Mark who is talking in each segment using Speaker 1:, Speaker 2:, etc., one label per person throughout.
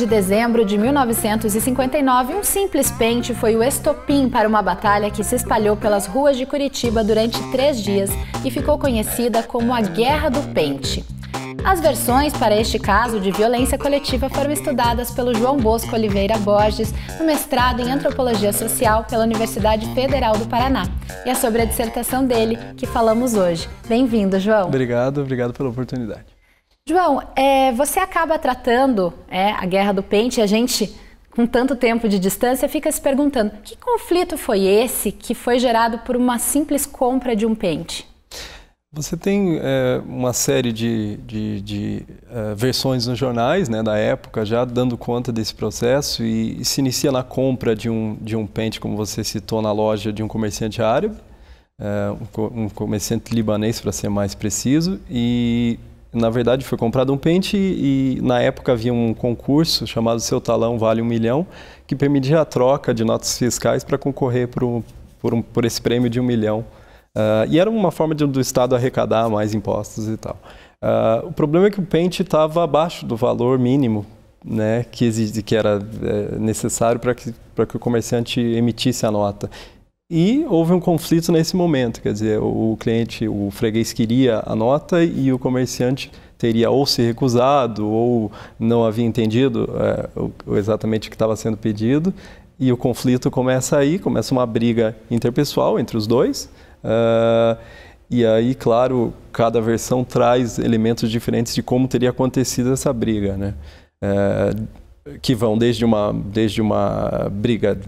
Speaker 1: de dezembro de 1959, um simples pente foi o estopim para uma batalha que se espalhou pelas ruas de Curitiba durante três dias e ficou conhecida como a Guerra do Pente. As versões para este caso de violência coletiva foram estudadas pelo João Bosco Oliveira Borges no mestrado em Antropologia Social pela Universidade Federal do Paraná. E é sobre a dissertação dele que falamos hoje. Bem-vindo, João.
Speaker 2: Obrigado, obrigado pela oportunidade.
Speaker 1: João, é, você acaba tratando é, a Guerra do Pente, a gente, com tanto tempo de distância, fica se perguntando: que conflito foi esse que foi gerado por uma simples compra de um pente?
Speaker 2: Você tem é, uma série de, de, de uh, versões nos jornais né, da época já dando conta desse processo e, e, se inicia na compra de um, de um pente, como você citou, na loja de um comerciante árabe, uh, um, um comerciante libanês, para ser mais preciso, e na verdade foi comprado um pente e, na época havia um concurso chamado Seu Talão Vale um Milhão, que permitia a troca de notas fiscais para concorrer pro, por, um, por esse prêmio de um milhão. Uh, e era uma forma de, do Estado arrecadar mais impostos e tal. Uh, o problema é que o pente estava abaixo do valor mínimo né, que, exige, que era é, necessário para que, que o comerciante emitisse a nota. E houve um conflito nesse momento, quer dizer, o cliente, o freguês queria a nota e o comerciante teria ou se recusado ou não havia entendido é, exatamente o que estava sendo pedido. E o conflito começa aí, começa uma briga interpessoal entre os dois. Uh, e aí, claro, cada versão traz elementos diferentes de como teria acontecido essa briga, né? Eh, que vão desde uma, desde uma briga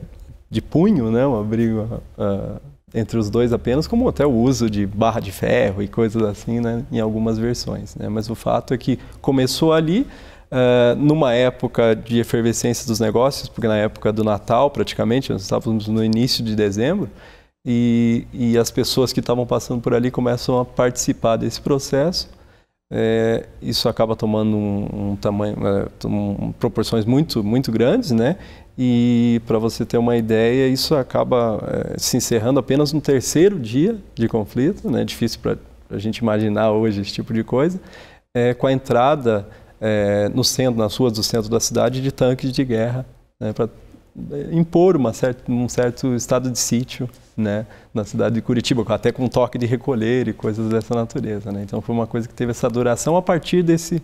Speaker 2: de punho, né? Uma briga uh, entre os dois apenas, como até o uso de barra de ferro e coisas assim, né? Em algumas versões, né? Mas o fato é que começou ali, uh, numa época de efervescência dos negócios, porque na época do Natal, praticamente, nós estávamos no início de dezembro, e, e as pessoas que estavam passando por ali começam a participar desse processo. É, isso acaba tomando um, um tamanho, eh, um, proporções muito, muito grandes, né? E para você ter uma ideia, isso acaba é, se encerrando apenas no terceiro dia de conflito, né? difícil para a gente imaginar hoje esse tipo de coisa, é, com a entrada é, no centro, nas ruas do centro da cidade, de tanques de guerra, né? para é, impor uma certa, um certo estado de sítio né? na cidade de Curitiba, até com um toque de recolher e coisas dessa natureza. Né? Então foi uma coisa que teve essa duração a partir desse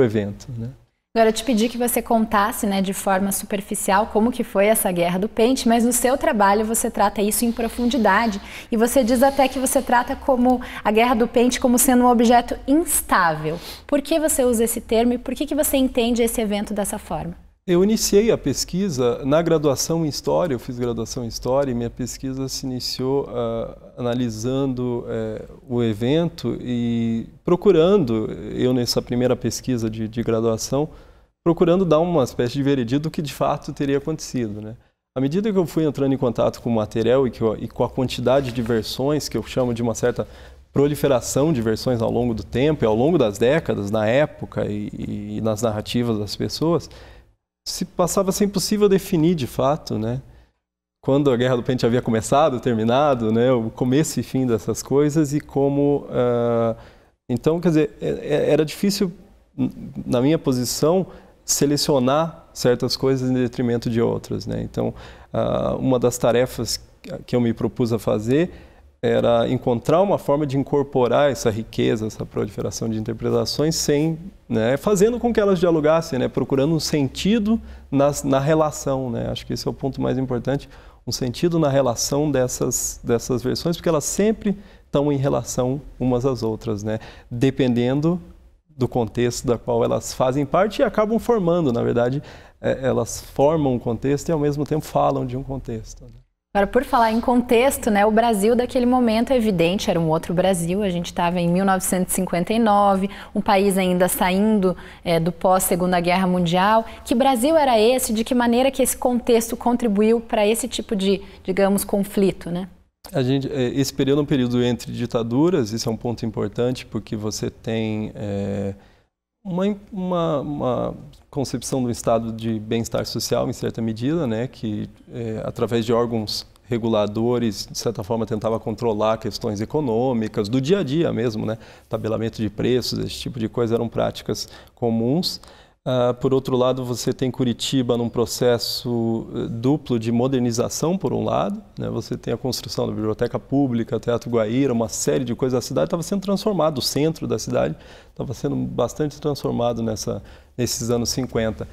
Speaker 2: evento, Né?
Speaker 1: Agora, eu te pedi que você contasse, né, de forma superficial, como que foi essa guerra do pente, mas no seu trabalho você trata isso em profundidade e você diz até que você trata como a guerra do pente como sendo um objeto instável. Por que você usa esse termo e por que, que você entende esse evento dessa forma?
Speaker 2: Eu iniciei a pesquisa na graduação em História, eu fiz graduação em História e minha pesquisa se iniciou uh, analisando uh, o evento e procurando, eu nessa primeira pesquisa de, de, graduação, procurando dar uma espécie de veredito do que de fato teria acontecido. Né? À medida que eu fui entrando em contato com o material e, que eu, e com a quantidade de versões, que eu chamo de uma certa proliferação de versões ao longo do tempo e ao longo das décadas, na época e, e nas narrativas das pessoas, se passava a ser impossível definir de fato, né? Quando a Guerra do Pente havia começado, terminado, né? O começo e fim dessas coisas e como... Uh, então, quer dizer, é, é, era difícil, na minha posição, selecionar certas coisas em detrimento de outras, né? Então, uh, uma das tarefas que eu me propus a fazer era encontrar uma forma de incorporar essa riqueza, essa proliferação de interpretações, sem né, fazendo com que elas dialogassem, né, procurando um sentido nas, na relação. Né? Acho que esse é o ponto mais importante, um sentido na relação dessas, dessas versões, porque elas sempre estão em relação umas às outras, né, dependendo do contexto da qual elas fazem parte e acabam formando, na verdade, é, elas formam um contexto e ao mesmo tempo falam de um contexto. Né.
Speaker 1: Agora, por falar em contexto, né, o Brasil daquele momento é evidente, era um outro Brasil, a gente estava em 1959, um país ainda saindo é, do pós-Segunda Guerra Mundial. Que Brasil era esse? De que maneira que esse contexto contribuiu para esse tipo de, digamos, conflito, né?
Speaker 2: A gente, eh, esse período é um período entre ditaduras, isso é um ponto importante, porque você tem... É uma, uma, uma concepção do estado de bem-estar social, em certa medida, né, que é, através de órgãos reguladores, de certa forma, tentava controlar questões econômicas, do dia a dia mesmo, né? tabelamento de preços, esse tipo de coisa eram práticas comuns. Uh, por outro lado, você tem Curitiba num processo eh, duplo de modernização, por um lado, né? você tem a construção da biblioteca pública, Teatro Guaíra, uma série de coisas. A cidade estava sendo transformada, o centro da cidade estava sendo bastante transformado nessa, nesses anos 50.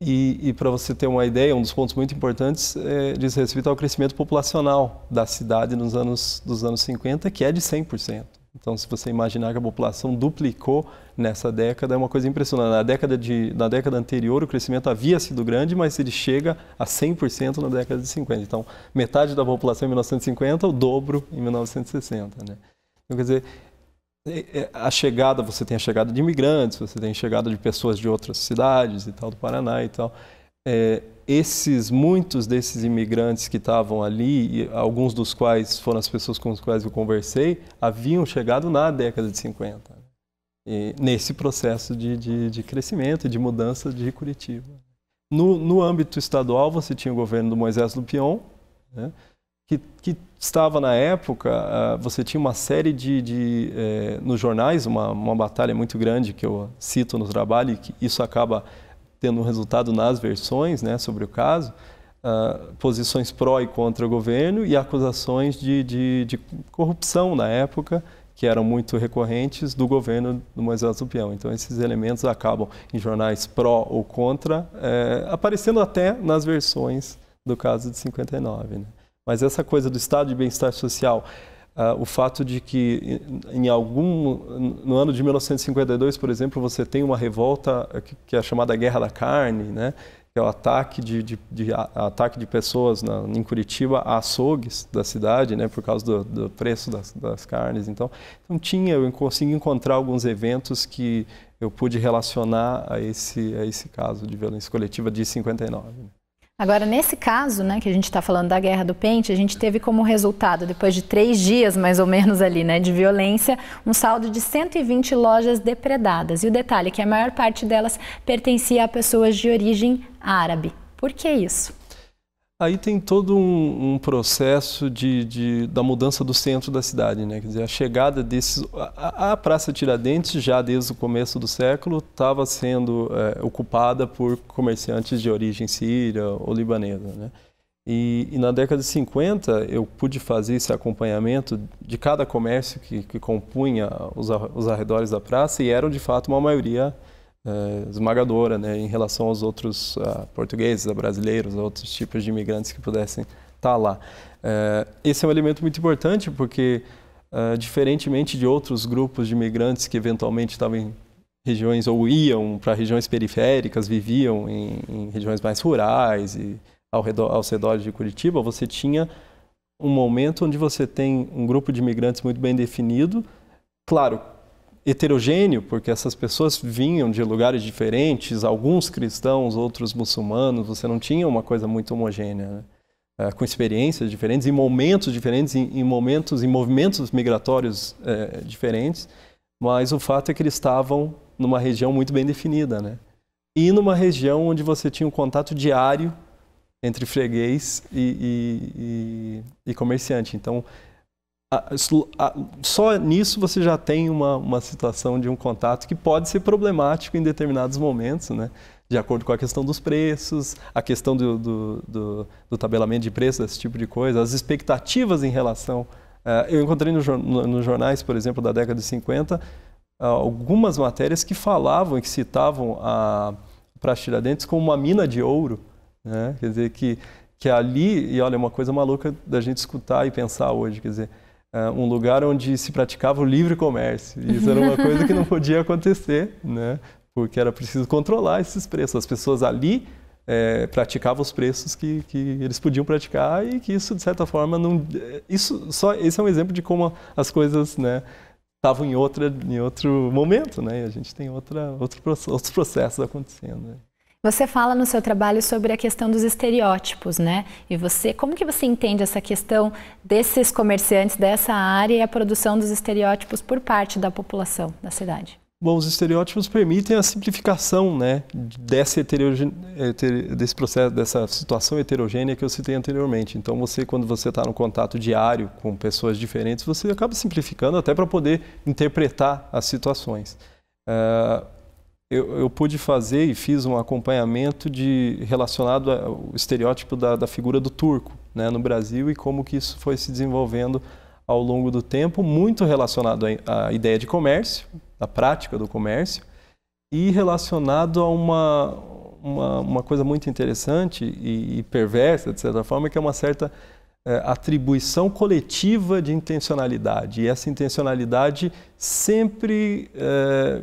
Speaker 2: E, e para você ter uma ideia, um dos pontos muito importantes é, diz respeito ao crescimento populacional da cidade nos anos, dos anos 50, que é de 100%. Então, se você imaginar que a população duplicou nessa década, é uma coisa impressionante. Na década, de, na década anterior, o crescimento havia sido grande, mas ele chega a 100% na década de 50. Então, metade da população em 1950, o dobro em 1960. Né? Então, quer dizer, é, é, a chegada, você tem a chegada de imigrantes, você tem a chegada de pessoas de outras cidades e tal, do Paraná e tal é, esses muitos desses imigrantes que estavam ali, alguns dos quais foram as pessoas com as quais eu conversei, haviam chegado na década de 50, né? e, nesse processo de, de, de crescimento e de mudança de Curitiba. No, no, âmbito estadual, você tinha o governo do Moisés Lupion, né, que, que, estava na época, ah, você tinha uma série de, de eh, nos jornais, uma, uma batalha muito grande que eu cito no trabalho, e que isso acaba tendo um resultado nas versões né, sobre o caso, uh, posições pró e contra o governo e acusações de, de, de, corrupção na época, que eram muito recorrentes, do governo do Moisés Lupião. Então, esses elementos acabam em jornais pró ou contra, é, aparecendo até nas versões do caso de 59. Né? Mas essa coisa do estado de bem-estar social ah, o fato de que em algum no ano de 1952, por exemplo, você tem uma revolta que é a chamada Guerra da Carne, né? que é o ataque de, de, de a, ataque de pessoas na, em Curitiba a açougues da cidade, né, por causa do, do preço das, das, carnes. Então, então tinha, eu consegui encontrar alguns eventos que eu pude relacionar a esse, a esse caso de violência coletiva de 59.
Speaker 1: Agora, nesse caso, né, que a gente está falando da guerra do pente, a gente teve como resultado, depois de três dias mais ou menos ali, né, de violência, um saldo de 120 lojas depredadas. E o detalhe é que a maior parte delas pertencia a pessoas de origem árabe. Por que isso?
Speaker 2: Aí tem todo um, um processo de, de, da mudança do centro da cidade, né? Quer dizer, a chegada desses... A, a Praça Tiradentes, já desde o começo do século, estava sendo é, ocupada por comerciantes de origem síria ou libanesa, né? E, e, na década de 50 eu pude fazer esse acompanhamento de cada comércio que, que compunha os, os arredores da praça e eram de fato uma maioria é, esmagadora né, em relação aos outros ah, portugueses, a brasileiros, a outros tipos de imigrantes que pudessem estar tá lá. É, esse é um elemento muito importante porque, ah, diferentemente de outros grupos de imigrantes que eventualmente estavam em regiões ou iam para regiões periféricas, viviam em, em, regiões mais rurais e ao redor, de Curitiba, você tinha um momento onde você tem um grupo de imigrantes muito bem definido, claro, heterogêneo, porque essas pessoas vinham de lugares diferentes, alguns cristãos, outros muçulmanos, você não tinha uma coisa muito homogênea, né? é, com experiências diferentes, em momentos diferentes, em, em momentos, em movimentos migratórios é, diferentes, mas o fato é que eles estavam numa região muito bem definida, né? E numa região onde você tinha um contato diário entre freguês e, e, e, e comerciante. Então, só nisso você já tem uma, uma situação de um contato que pode ser problemático em determinados momentos, né? de acordo com a questão dos preços, a questão do, do, do, do tabelamento de preços, esse tipo de coisa, as expectativas em relação. Uh, eu encontrei nos no, no jornais, por exemplo, da década de 50, uh, ah, algumas matérias que falavam e que citavam a Praça Tiradentes como uma mina de ouro. Né? Quer dizer, que, que ali, e olha, é uma coisa maluca da gente escutar e pensar hoje, quer dizer, ah, um lugar onde se praticava o livre comércio. Isso era uma coisa que não podia acontecer, né? porque era preciso controlar esses preços. As pessoas ali é, praticavam os preços que, que eles podiam praticar e que isso, de certa forma, não... Eh, isso, só, esse é um exemplo de como as coisas... Né, estavam em, outra, em outro momento, né? E a gente tem outra, outro, outros processos acontecendo. Né?
Speaker 1: Você fala no seu trabalho sobre a questão dos estereótipos, né? E você, como que você entende essa questão desses comerciantes dessa área e a produção dos estereótipos por parte da população da cidade?
Speaker 2: Bom, os estereótipos permitem a simplificação, né, desse, desse processo, dessa situação heterogênea que eu citei anteriormente. Então, você, quando você está no contato diário com pessoas diferentes, você acaba simplificando até para poder interpretar as situações. Eh, eu, eu, pude fazer e fiz um acompanhamento de relacionado ao estereótipo da, da figura do turco né, no Brasil e como que isso foi se desenvolvendo ao longo do tempo, muito relacionado à ideia de comércio, à prática do comércio, e relacionado a uma, uma, uma coisa muito interessante e, e, perversa, de certa forma, que é uma certa é, atribuição coletiva de intencionalidade. E essa intencionalidade sempre é,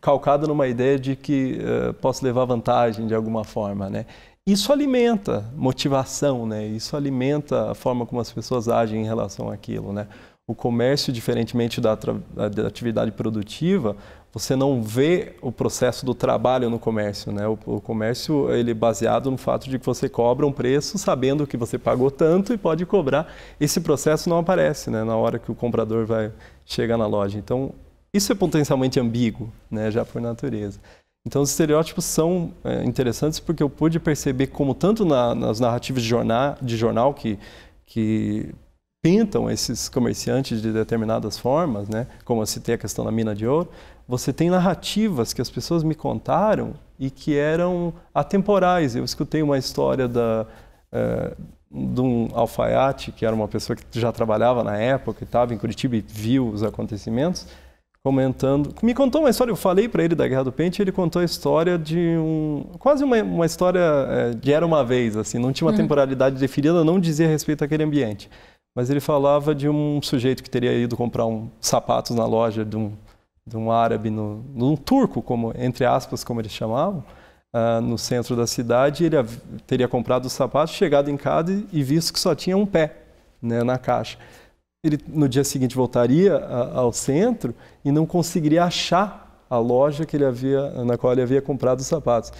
Speaker 2: calcado numa ideia de que uh, posso levar vantagem de alguma forma, né? Isso alimenta motivação, né? Isso alimenta a forma como as pessoas agem em relação àquilo, né? O comércio, diferentemente da, da atividade produtiva, você não vê o processo do trabalho no comércio, né? O, o, comércio ele é baseado no fato de que você cobra um preço sabendo que você pagou tanto e pode cobrar. Esse processo não aparece, né? Na hora que o comprador vai chegar na loja. Então isso é potencialmente ambíguo, né, já por natureza. Então, os estereótipos são é, interessantes porque eu pude perceber como, tanto na, nas narrativas de jornal, de jornal que, que pintam esses comerciantes de determinadas formas, né? como eu citei a questão da mina de ouro, você tem narrativas que as pessoas me contaram e que eram atemporais. Eu escutei uma história da, é, de um alfaiate, que era uma pessoa que já trabalhava na época e estava em Curitiba e viu os acontecimentos comentando. Me contou uma história, eu falei para ele da Guerra do Pente, ele contou a história de um. quase uma, uma história é, de era uma vez, assim, não tinha uma uhum. temporalidade definida, não dizia respeito àquele ambiente. Mas ele falava de um sujeito que teria ido comprar um sapatos na loja de um, de um árabe, no, um turco, como entre aspas, como eles chamavam, uh, no centro da cidade. Ele teria comprado os sapatos, chegado em casa e, e visto que só tinha um pé né, na caixa ele no dia seguinte voltaria a, ao centro e não conseguiria achar a loja que ele havia, na qual ele havia comprado os sapatos.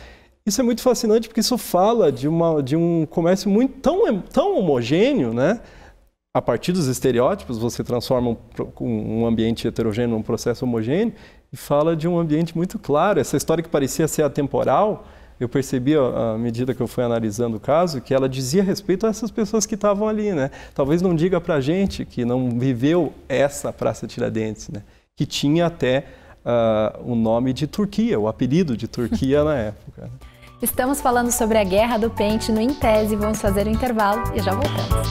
Speaker 2: Isso é muito fascinante porque isso fala de, uma, de um comércio muito tão, tão homogêneo, né? A partir dos estereótipos, você transforma um, um ambiente heterogêneo num processo homogêneo e fala de um ambiente muito claro. Essa história que parecia ser atemporal, eu percebi, à medida que eu fui analisando o caso, que ela dizia respeito a essas pessoas que estavam ali, né? Talvez não diga para a gente que não viveu essa Praça Tiradentes, né? Que tinha até uh, o nome de Turquia, o apelido de Turquia na época. Né?
Speaker 1: Estamos falando sobre a Guerra do Pente no Intese. Vamos fazer o um intervalo e já voltamos.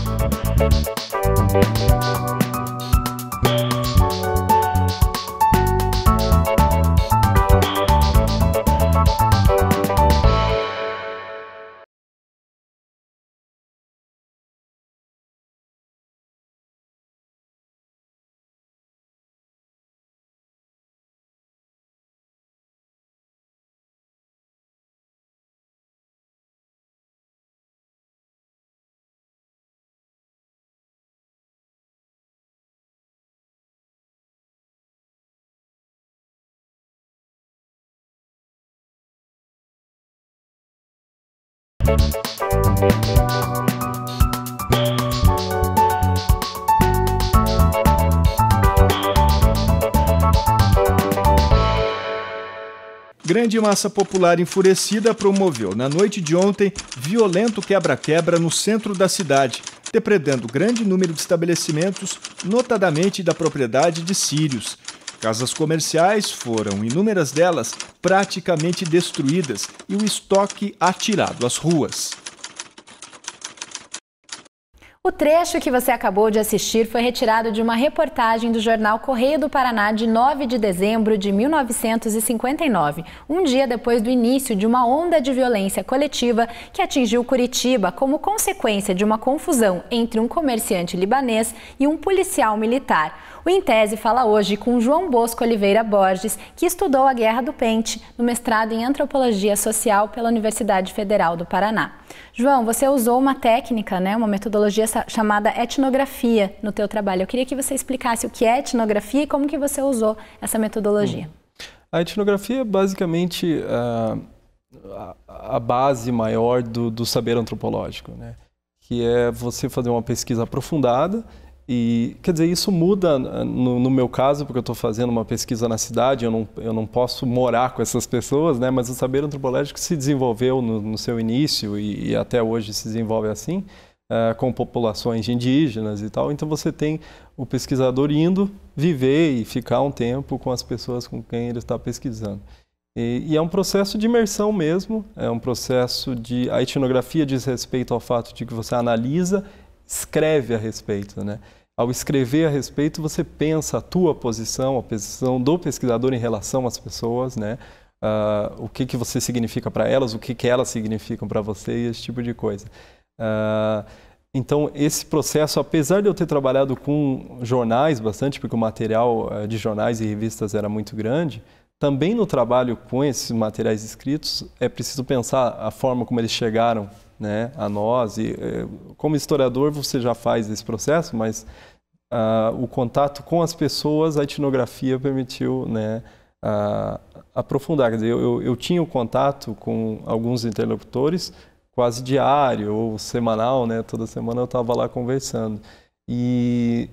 Speaker 3: Grande massa popular enfurecida promoveu, na noite de ontem, violento quebra-quebra no centro da cidade, depredando grande número de estabelecimentos, notadamente da propriedade de sírios, Casas comerciais foram, inúmeras delas, praticamente destruídas e o estoque atirado às ruas.
Speaker 1: O trecho que você acabou de assistir foi retirado de uma reportagem do jornal Correio do Paraná de 9 de dezembro de 1959, um dia depois do início de uma onda de violência coletiva que atingiu Curitiba como consequência de uma confusão entre um comerciante libanês e um policial militar. O Intese fala hoje com João Bosco Oliveira Borges, que estudou a Guerra do Pente no mestrado em Antropologia Social pela Universidade Federal do Paraná. João, você usou uma técnica, né, uma metodologia chamada etnografia no teu trabalho. Eu queria que você explicasse o que é etnografia e como que você usou essa metodologia. Hum.
Speaker 2: A etnografia é basicamente ah, a, a, base maior do, do saber antropológico, né? que é você fazer uma pesquisa aprofundada e, quer dizer, isso muda eh, no, no meu caso, porque eu estou fazendo uma pesquisa na cidade, eu não, eu não posso morar com essas pessoas, né? mas o saber antropológico se desenvolveu no, no seu início e, e, até hoje se desenvolve assim, uh, com populações indígenas e tal. Então você tem o pesquisador indo viver e ficar um tempo com as pessoas com quem ele está pesquisando. E, e é um processo de imersão mesmo, é um processo de. A etnografia diz respeito ao fato de que você analisa, escreve a respeito, né? ao escrever a respeito, você pensa a tua posição, a posição do pesquisador em relação às pessoas, né? Uh, o que, que você significa para elas, o que, que elas significam para você e esse tipo de coisa. Uh, então, esse processo, apesar de eu ter trabalhado com jornais bastante, porque o material eh, de jornais e revistas era muito grande, também no trabalho com esses materiais escritos é preciso pensar a forma como eles chegaram né, a nós. E, eh, como historiador, você já faz esse processo, mas uh, o contato com as pessoas, a etnografia permitiu né, uh, aprofundar. Quer dizer, eu, eu tinha o contato com alguns interlocutores quase diário ou semanal, né, toda semana eu estava lá conversando. E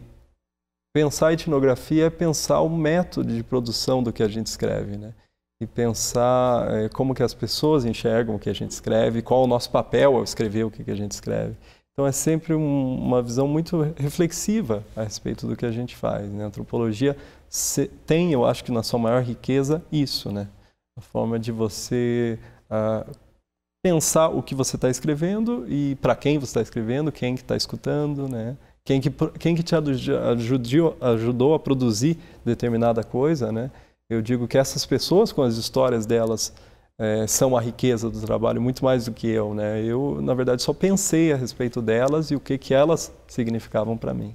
Speaker 2: pensar etnografia é pensar o método de produção do que a gente escreve, né? e pensar é, como que as pessoas enxergam o que a gente escreve, qual o nosso papel ao escrever o que, que a gente escreve. Então é sempre um, uma visão muito reflexiva a respeito do que a gente faz. Né? A antropologia se, tem, eu acho que na sua maior riqueza, isso, né? A forma de você ah, pensar o que você está escrevendo e para quem você está escrevendo, quem que está escutando, né? Quem que, quem que te ajudou, ajudou a produzir determinada coisa, né? Eu digo que essas pessoas, com as histórias delas, é, são a riqueza do trabalho, muito mais do que eu. Né? Eu, na verdade, só pensei a respeito delas e o que, que elas significavam para mim.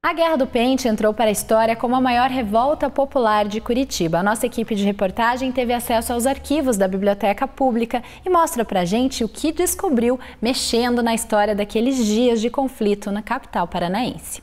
Speaker 1: A Guerra do Pente entrou para a história como a maior revolta popular de Curitiba. A nossa equipe de reportagem teve acesso aos arquivos da Biblioteca Pública e mostra a gente o que descobriu mexendo na história daqueles dias de conflito na capital paranaense.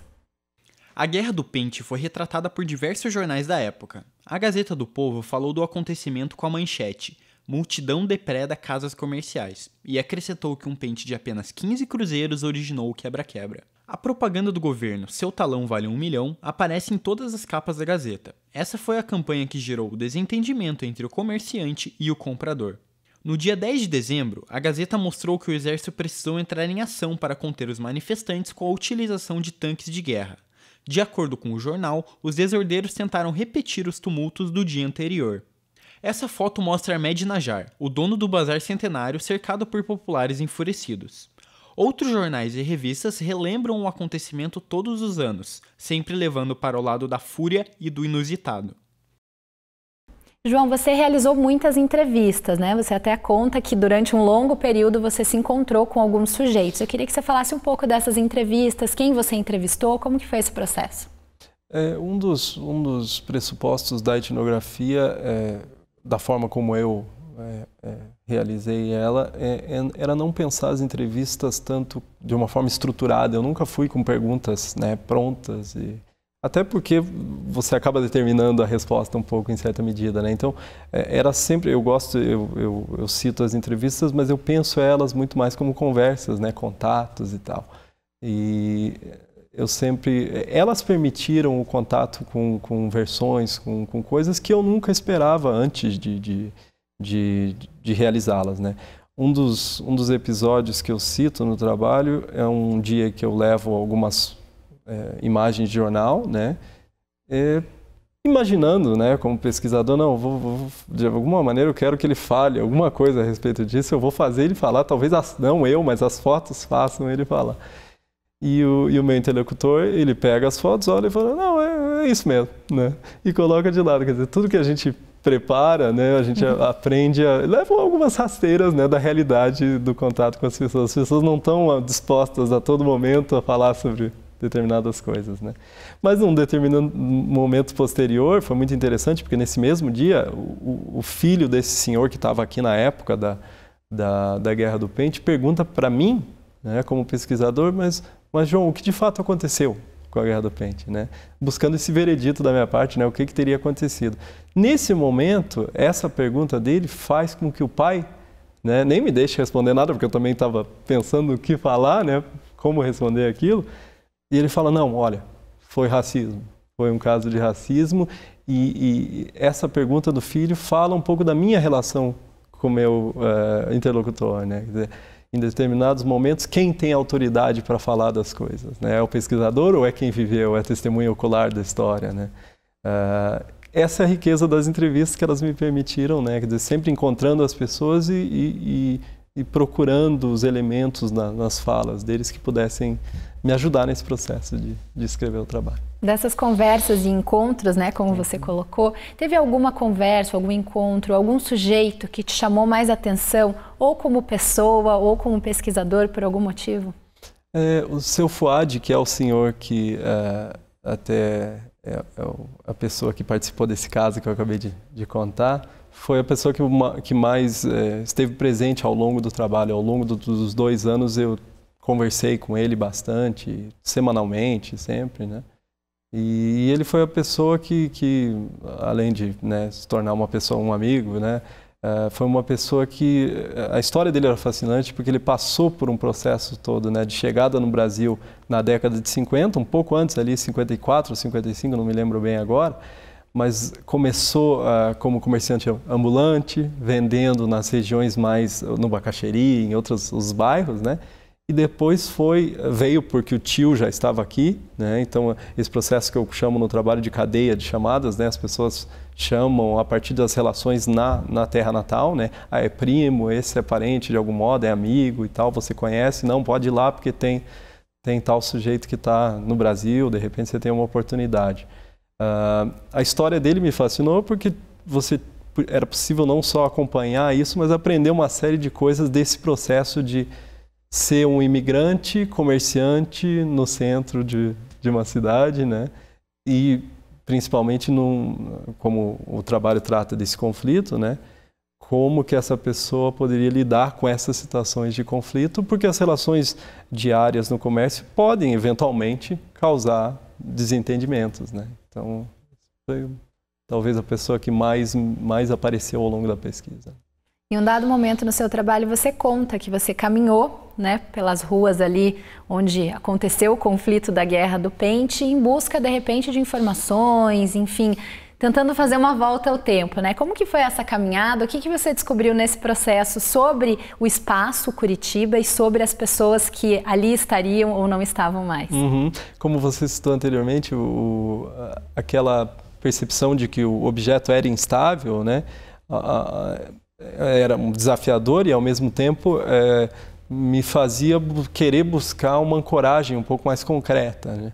Speaker 3: A Guerra do Pente foi retratada por diversos jornais da época. A Gazeta do Povo falou do acontecimento com a manchete: Multidão depreda casas comerciais, e acrescentou que um pente de apenas 15 cruzeiros originou o quebra-quebra. A propaganda do governo Seu Talão Vale Um Milhão aparece em todas as capas da Gazeta. Essa foi a campanha que gerou o desentendimento entre o comerciante e o comprador. No dia 10 de dezembro, a Gazeta mostrou que o exército precisou entrar em ação para conter os manifestantes com a utilização de tanques de guerra. De acordo com o jornal, os desordeiros tentaram repetir os tumultos do dia anterior. Essa foto mostra Ahmed Najar, o dono do bazar centenário, cercado por populares enfurecidos. Outros jornais e revistas relembram o acontecimento todos os anos, sempre levando para o lado da fúria e do inusitado.
Speaker 1: João, você realizou muitas entrevistas, né? Você até conta que durante um longo período você se encontrou com alguns sujeitos. Eu queria que você falasse um pouco dessas entrevistas, quem você entrevistou, como que foi esse processo?
Speaker 2: É, um, dos, um dos pressupostos da etnografia, é, da forma como eu é, é realizei ela, é, é, era não pensar as entrevistas tanto de uma forma estruturada. Eu nunca fui com perguntas né, prontas e até porque você acaba determinando a resposta um pouco em certa medida, né? Então, é, era sempre, eu gosto, eu, eu, eu, cito as entrevistas, mas eu penso elas muito mais como conversas, né? Contatos e tal. E eu sempre, elas permitiram o contato com, com versões, com, com coisas que eu nunca esperava antes de, de, de, de realizá-las, né? Um dos, um dos episódios que eu cito no trabalho é um dia que eu levo algumas é, imagens de jornal, né? É, imaginando, né, como pesquisador, não, vou, vou, de alguma maneira eu quero que ele fale alguma coisa a respeito disso, eu vou fazer ele falar, talvez as, não eu, mas as fotos façam ele falar. E o, e o meu interlocutor, ele pega as fotos, olha e fala, não, é, é isso mesmo, né? E coloca de lado, quer dizer, tudo que a gente prepara, né? A gente aprende, a, leva algumas rasteiras, né, da realidade do contato com as pessoas. As pessoas não estão dispostas a todo momento a falar sobre determinadas coisas, né? Mas num determinado momento posterior foi muito interessante porque nesse mesmo dia o, o filho desse senhor que estava aqui na época da, da, da Guerra do Pente pergunta para mim, né, como pesquisador, mas mas João, o que de fato aconteceu com a Guerra do Pente, né? Buscando esse veredito da minha parte, né? O que, que teria acontecido? Nesse momento, essa pergunta dele faz com que o pai né, nem me deixe responder nada, porque eu também estava pensando o que falar, né, como responder aquilo, e ele fala: não, olha, foi racismo, foi um caso de racismo. E, e essa pergunta do filho fala um pouco da minha relação com o meu uh, interlocutor, né? Quer dizer, em determinados momentos, quem tem autoridade para falar das coisas? Né? É o pesquisador ou é quem viveu, é testemunha ocular da história? Né? Uh, essa é a riqueza das entrevistas que elas me permitiram, né? Quer dizer, sempre encontrando as pessoas e, e e procurando os elementos na, nas falas deles que pudessem me ajudar nesse processo de, de escrever o trabalho.
Speaker 1: Dessas conversas e encontros, né, como você uhum. colocou, teve alguma conversa, algum encontro, algum sujeito que te chamou mais atenção, ou como pessoa, ou como pesquisador, por algum motivo?
Speaker 2: É, o seu Fuad, que é o senhor que é, até é, é a pessoa que participou desse caso que eu acabei de, de contar, foi a pessoa que, que mais é, esteve presente ao longo do trabalho. Ao longo do, dos dois anos eu conversei com ele bastante, semanalmente, sempre, né? E, e ele foi a pessoa que, que além de né, se tornar uma pessoa, um amigo, né? Ah, foi uma pessoa que a história dele era fascinante porque ele passou por um processo todo né, de chegada no Brasil na década de 50, um pouco antes ali, 54, 55, não me lembro bem agora, mas começou uh, como comerciante ambulante, vendendo nas regiões mais, no Bacaxeri, em outros os bairros, né? e depois foi veio porque o tio já estava aqui, né? Então esse processo que eu chamo no trabalho de cadeia de chamadas, né? As pessoas chamam a partir das relações na, na terra natal, né? Ah, é primo, esse é parente de algum modo, é amigo e tal, você conhece, não pode ir lá porque tem tem tal sujeito que está no Brasil, de repente você tem uma oportunidade. Uh, a história dele me fascinou porque você era possível não só acompanhar isso, mas aprender uma série de coisas desse processo de ser um imigrante comerciante no centro de, de uma cidade, né? E principalmente num, como o trabalho trata desse conflito, né? Como que essa pessoa poderia lidar com essas situações de conflito, porque as relações diárias no comércio podem eventualmente causar desentendimentos, né? Então, foi talvez a pessoa que mais mais apareceu ao longo da pesquisa.
Speaker 1: Em um dado momento no seu trabalho você conta que você caminhou né, pelas ruas ali onde aconteceu o conflito da Guerra do Pente, em busca de repente de informações, enfim, tentando fazer uma volta ao tempo, né? Como que foi essa caminhada? O que, que você descobriu nesse processo sobre o espaço Curitiba e sobre as pessoas que ali estariam ou não estavam mais?
Speaker 2: Uhum. Como você citou anteriormente, o, aquela percepção de que o objeto era instável, né? A, a, era desafiador e ao mesmo tempo é, me fazia querer buscar uma ancoragem um pouco mais concreta. Né?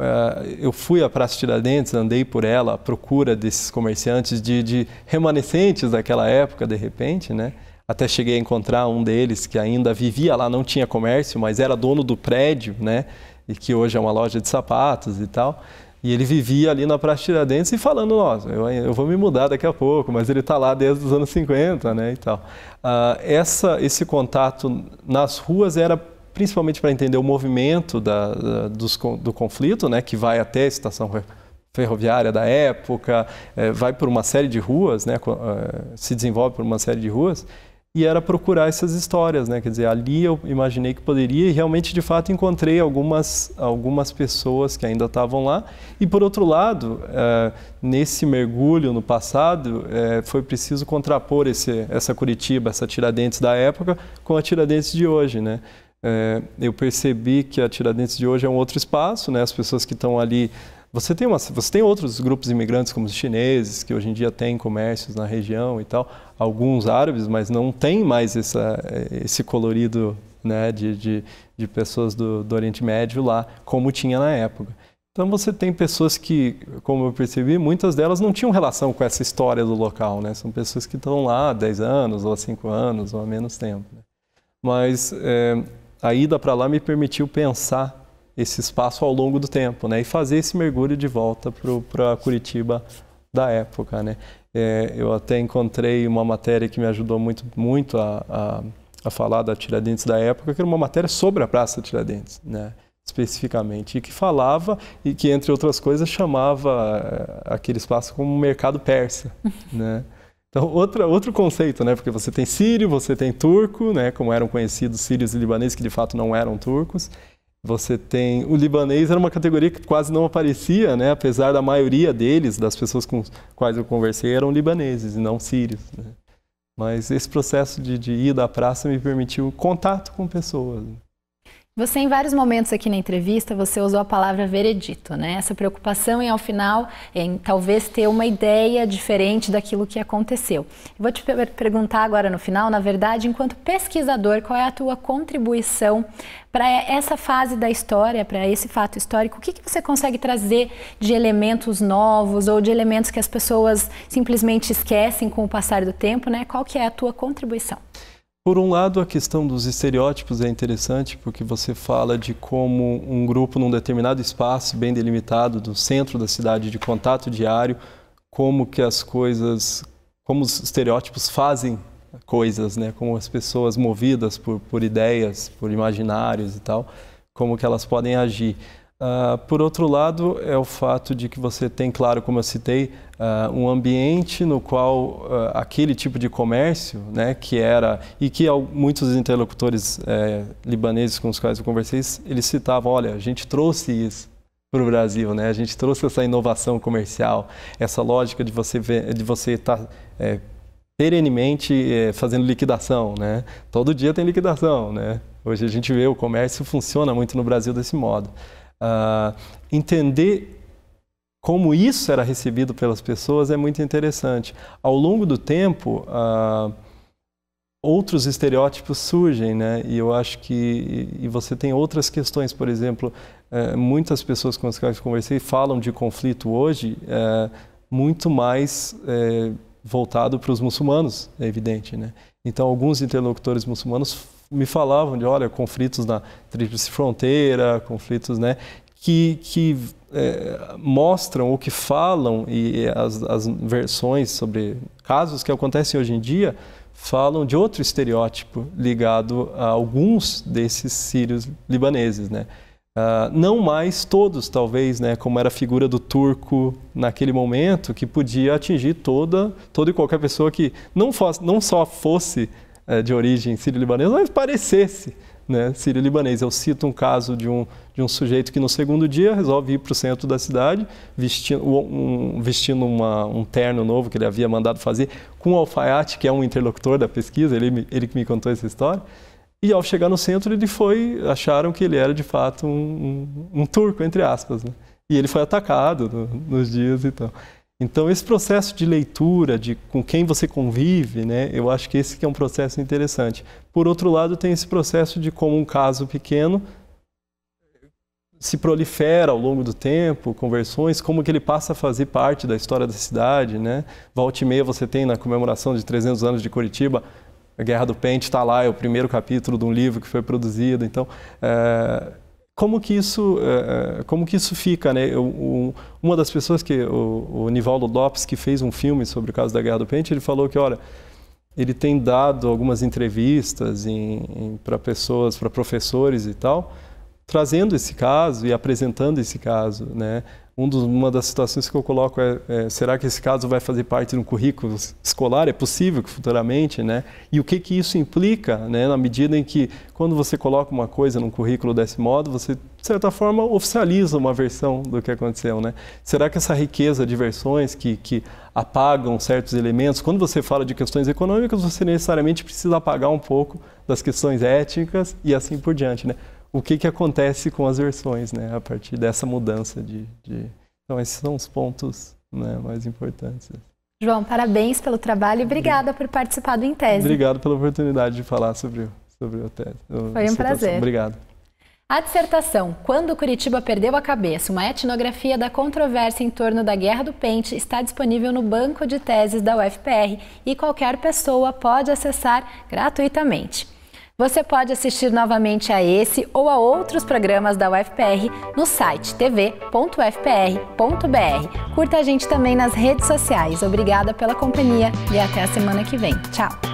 Speaker 2: É, eu fui à Praça Tiradentes, andei por ela à procura desses comerciantes, de, de remanescentes daquela época, de repente, né? Até cheguei a encontrar um deles que ainda vivia lá, não tinha comércio, mas era dono do prédio, né? E que hoje é uma loja de sapatos e tal. E ele vivia ali na Praça Tiradentes e falando, nossa, eu, eu vou me mudar daqui a pouco, mas ele está lá desde os anos 50, né, e tal. Ah, essa, esse contato nas ruas era principalmente para entender o movimento da, da, dos, do conflito, né, que vai até a estação ferroviária da época, é, vai por uma série de ruas, né, eh, se desenvolve por uma série de ruas, e era procurar essas histórias, né? Quer dizer, ali eu imaginei que poderia e realmente de fato encontrei algumas algumas pessoas que ainda estavam lá. E por outro lado, é, nesse mergulho no passado, é, foi preciso contrapor esse essa Curitiba, essa Tiradentes da época com a Tiradentes de hoje, né? É, eu percebi que a Tiradentes de hoje é um outro espaço, né? As pessoas que estão ali você tem, uma, você tem outros grupos imigrantes, como os chineses, que hoje em dia têm comércios na região e tal, alguns árabes, mas não tem mais essa, esse colorido né, de, de, de pessoas do, do Oriente Médio lá, como tinha na época. Então você tem pessoas que, como eu percebi, muitas delas não tinham relação com essa história do local, né? São pessoas que estão lá há 10 anos, ou há 5 anos, ou há menos tempo. Né? Mas é, a ida para lá me permitiu pensar esse espaço ao longo do tempo, né? E fazer esse mergulho de volta para Curitiba da época, né? É, eu até encontrei uma matéria que me ajudou muito, muito a, a, a, falar da Tiradentes da época, que era uma matéria sobre a Praça Tiradentes, né? especificamente, e que falava e que, entre outras coisas, chamava eh, aquele espaço como mercado persa, né? Então, outra, outro conceito, né? Porque você tem sírio, você tem turco, né? Como eram conhecidos sírios e libaneses, que de fato não eram turcos. Você tem o libanês era uma categoria que quase não aparecia, né? Apesar da maioria deles, das pessoas com quais eu conversei, eram libaneses e não sírios. Né? Mas esse processo de, de ir da praça me permitiu contato com pessoas. Né?
Speaker 1: Você, em vários momentos aqui na entrevista, você usou a palavra veredito, né? Essa preocupação em, ao final, em talvez ter uma ideia diferente daquilo que aconteceu. vou te per perguntar agora no final, na verdade, enquanto pesquisador, qual é a tua contribuição para essa fase da história, para esse fato histórico? O que, que você consegue trazer de elementos novos ou de elementos que as pessoas simplesmente esquecem com o passar do tempo, né? Qual que é a tua contribuição?
Speaker 2: Por um lado, a questão dos estereótipos é interessante, porque você fala de como um grupo num determinado espaço bem delimitado do centro da cidade de contato diário, como que as coisas, como os estereótipos fazem coisas, né? Como as pessoas movidas por, por ideias, por imaginários e tal, como que elas podem agir. Uh, por outro lado, é o fato de que você tem, claro, como eu citei, Uh, um ambiente no qual uh, aquele tipo de comércio, né, que era e que ao, muitos interlocutores é, libaneses com os quais eu conversei, eles citavam, olha, a gente trouxe isso para o Brasil, né? A gente trouxe essa inovação comercial, essa lógica de você ver, de você estar tá, é, perenemente é, fazendo liquidação, né? Todo dia tem liquidação, né? Hoje a gente vê o comércio funciona muito no Brasil desse modo. Uh, entender como isso era recebido pelas pessoas é muito interessante. Ao longo do tempo, ah, outros estereótipos surgem, né? E eu acho que e você tem outras questões, por exemplo, eh, muitas pessoas com as quais eu conversei falam de conflito hoje eh, muito mais eh, voltado para os muçulmanos, é evidente, né? Então, alguns interlocutores muçulmanos me falavam de, olha, conflitos na tríplice fronteira, conflitos, né? Que, que é, mostram o que falam, e as, as versões sobre casos que acontecem hoje em dia, falam de outro estereótipo ligado a alguns desses sírios libaneses, né? Uh, não mais todos, talvez, né, como era a figura do turco naquele momento, que podia atingir toda, toda e qualquer pessoa que não, fosse, não só fosse uh, de origem sírio-libanesa, mas parecesse né, sírio-libanês. Eu cito um caso de um, de um sujeito que no segundo dia resolve ir para o centro da cidade, vestindo, um, vestindo uma, um terno novo que ele havia mandado fazer, com o alfaiate, que é um interlocutor da pesquisa, ele, ele que me contou essa história. E ao chegar no centro, ele foi, acharam que ele era de fato um, um, um turco, entre aspas. Né? E ele foi atacado no, nos dias e então. tal. Então, esse processo de leitura, de com quem você convive, né, eu acho que esse que é um processo interessante. Por outro lado, tem esse processo de como um caso pequeno se prolifera ao longo do tempo, conversões, como que ele passa a fazer parte da história da cidade, né? Volte e meia você tem na comemoração de 300 anos de Curitiba, a Guerra do Pente está lá, é o primeiro capítulo de um livro que foi produzido, então... É como que isso, eh, eh, como que isso fica, né? Eu, um, uma das pessoas que o, o Nivaldo Lopes que fez um filme sobre o caso da Guerra do Pente, ele falou que, olha, ele tem dado algumas entrevistas em, em, para pessoas, para professores e tal, trazendo esse caso e apresentando esse caso, né? um dos, uma das situações que eu coloco é, é, será que esse caso vai fazer parte um currículo escolar? É possível que futuramente, né? E o que, que isso implica, né? Na medida em que, quando você coloca uma coisa num currículo desse modo, você, de certa forma, oficializa uma versão do que aconteceu, né? Será que essa riqueza de versões que, que apagam certos elementos, quando você fala de questões econômicas, você necessariamente precisa apagar um pouco das questões éticas e assim por diante, né? o que, que acontece com as versões, né? A partir dessa mudança de... de... Então, esses são os pontos né, mais importantes.
Speaker 1: João, parabéns pelo trabalho e obrigada por participar do Intese. Obrigado
Speaker 2: pela oportunidade de falar sobre, sobre o tese. Foi um prazer. Obrigado.
Speaker 1: A dissertação Quando Curitiba Perdeu a Cabeça, uma etnografia da controvérsia em torno da Guerra do Pente, está disponível no banco de teses da UFPR e qualquer pessoa pode acessar gratuitamente. Você pode assistir novamente a esse ou a outros programas da UFPR no site tv.ufpr.br. Curta a gente também nas redes sociais. Obrigada pela companhia e até a semana que vem. Tchau!